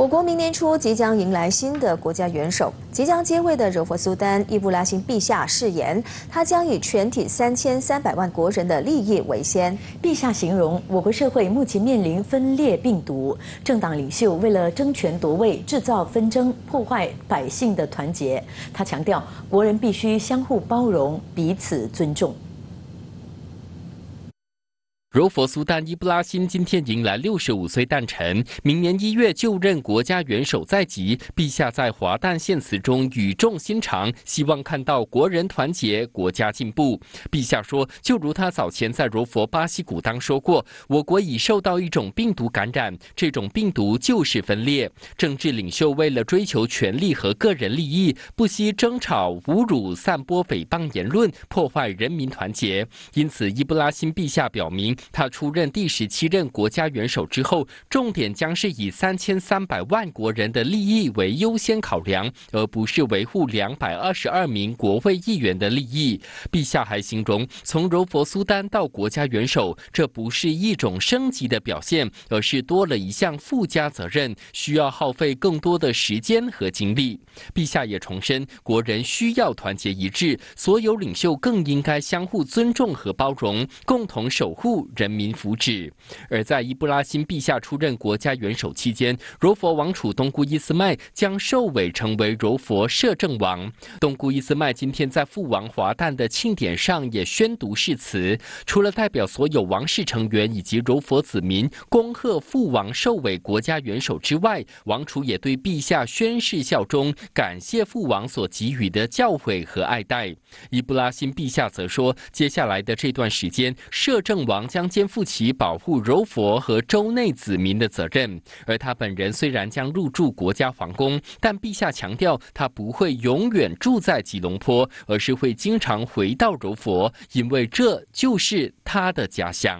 我国明年初即将迎来新的国家元首，即将接位的柔佛苏丹伊布拉辛陛下誓言，他将以全体三千三百万国人的利益为先。陛下形容我国社会目前面临分裂病毒，政党领袖为了争权夺位制造纷争，破坏百姓的团结。他强调，国人必须相互包容，彼此尊重。柔佛苏丹伊布拉辛今天迎来六十五岁诞辰，明年一月就任国家元首在即。陛下在华诞献词中语重心长，希望看到国人团结，国家进步。陛下说：“就如他早前在柔佛巴西古当说过，我国已受到一种病毒感染，这种病毒就是分裂。政治领袖为了追求权力和个人利益，不惜争吵、侮辱、散播诽谤言论，破坏人民团结。因此，伊布拉辛陛下表明。”他出任第十七任国家元首之后，重点将是以三千三百万国人的利益为优先考量，而不是维护两百二十二名国会议员的利益。陛下还形容，从柔佛苏丹到国家元首，这不是一种升级的表现，而是多了一项附加责任，需要耗费更多的时间和精力。陛下也重申，国人需要团结一致，所有领袖更应该相互尊重和包容，共同守护。人民福祉。而在伊布拉新陛下出任国家元首期间，柔佛王储东姑伊斯麦将受委成为柔佛摄政王。东姑伊斯麦今天在父王华诞的庆典上也宣读誓词，除了代表所有王室成员以及柔佛子民恭贺父王受委国家元首之外，王储也对陛下宣誓效忠，感谢父王所给予的教诲和爱戴。伊布拉新陛下则说，接下来的这段时间，摄政王将将肩负起保护柔佛和州内子民的责任。而他本人虽然将入住国家皇宫，但陛下强调，他不会永远住在吉隆坡，而是会经常回到柔佛，因为这就是他的家乡。